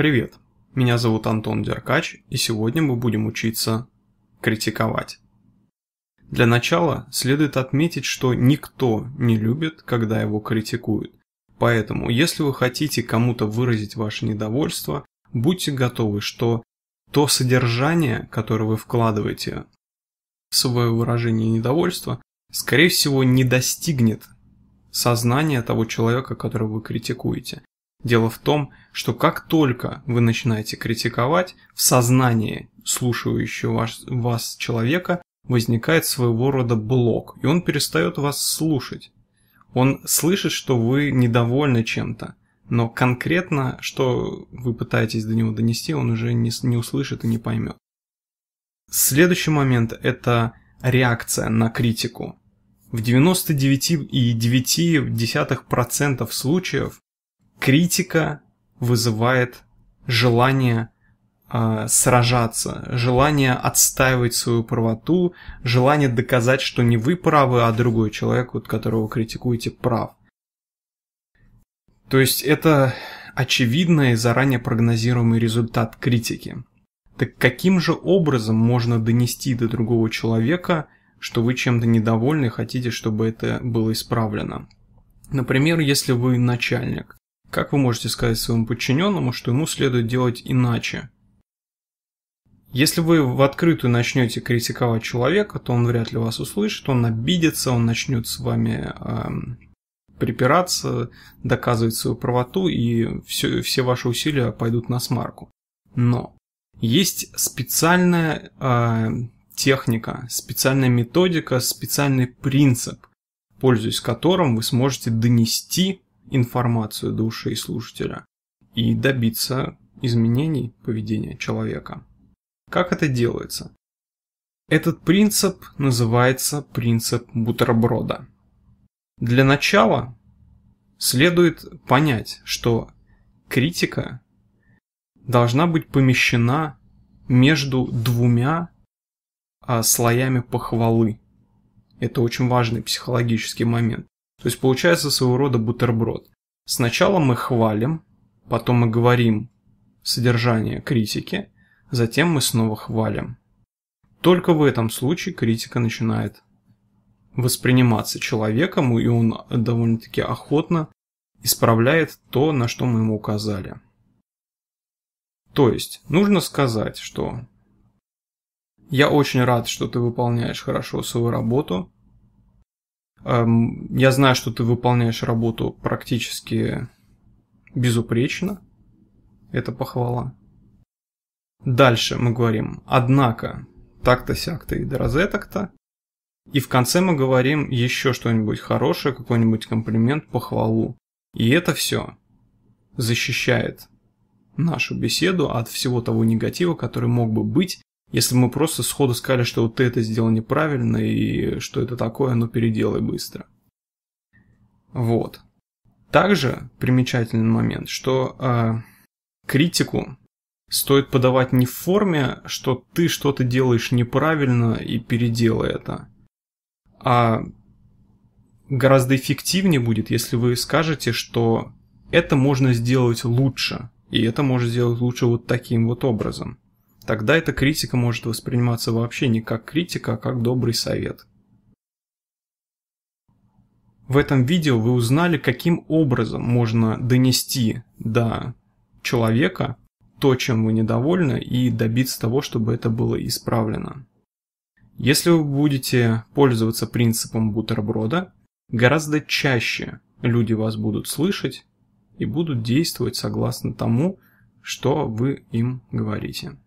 Привет, меня зовут Антон Деркач, и сегодня мы будем учиться критиковать. Для начала следует отметить, что никто не любит, когда его критикуют. Поэтому, если вы хотите кому-то выразить ваше недовольство, будьте готовы, что то содержание, которое вы вкладываете в свое выражение недовольства, скорее всего, не достигнет сознания того человека, которого вы критикуете. Дело в том, что как только вы начинаете критиковать, в сознании слушающего вас, вас человека возникает своего рода блок, и он перестает вас слушать. Он слышит, что вы недовольны чем-то, но конкретно, что вы пытаетесь до него донести, он уже не, не услышит и не поймет. Следующий момент – это реакция на критику. В 99,9% случаев критика вызывает желание э, сражаться, желание отстаивать свою правоту, желание доказать, что не вы правы, а другой человек, вот которого критикуете, прав. То есть это очевидный и заранее прогнозируемый результат критики. Так каким же образом можно донести до другого человека, что вы чем-то недовольны и хотите, чтобы это было исправлено? Например, если вы начальник, как вы можете сказать своему подчиненному, что ему следует делать иначе? Если вы в открытую начнете критиковать человека, то он вряд ли вас услышит, он обидится, он начнет с вами эм, припираться, доказывать свою правоту, и все, все ваши усилия пойдут на смарку. Но есть специальная э, техника, специальная методика, специальный принцип, пользуясь которым вы сможете донести информацию до ушей слушателя и добиться изменений поведения человека. Как это делается? Этот принцип называется принцип бутерброда. Для начала следует понять, что критика должна быть помещена между двумя а, слоями похвалы. Это очень важный психологический момент. То есть получается своего рода бутерброд. Сначала мы хвалим, потом мы говорим содержание критики, затем мы снова хвалим. Только в этом случае критика начинает восприниматься человеком, и он довольно-таки охотно исправляет то, на что мы ему указали. То есть, нужно сказать, что я очень рад, что ты выполняешь хорошо свою работу, Эм, я знаю, что ты выполняешь работу практически безупречно. Это похвала. Дальше мы говорим «однако», «так-то, сяк-то и до розеток-то». И в конце мы говорим еще что-нибудь хорошее, какой-нибудь комплимент, похвалу. И это все защищает нашу беседу от всего того негатива, который мог бы быть, если мы просто сходу сказали, что вот ты это сделал неправильно и что это такое, ну переделай быстро. Вот. Также примечательный момент, что э, критику стоит подавать не в форме, что ты что-то делаешь неправильно и переделай это, а гораздо эффективнее будет, если вы скажете, что это можно сделать лучше, и это можно сделать лучше вот таким вот образом тогда эта критика может восприниматься вообще не как критика, а как добрый совет. В этом видео вы узнали, каким образом можно донести до человека то, чем вы недовольны, и добиться того, чтобы это было исправлено. Если вы будете пользоваться принципом бутерброда, гораздо чаще люди вас будут слышать и будут действовать согласно тому, что вы им говорите.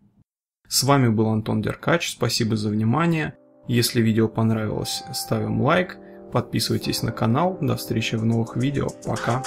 С вами был Антон Деркач, спасибо за внимание. Если видео понравилось, ставим лайк, подписывайтесь на канал, до встречи в новых видео, пока!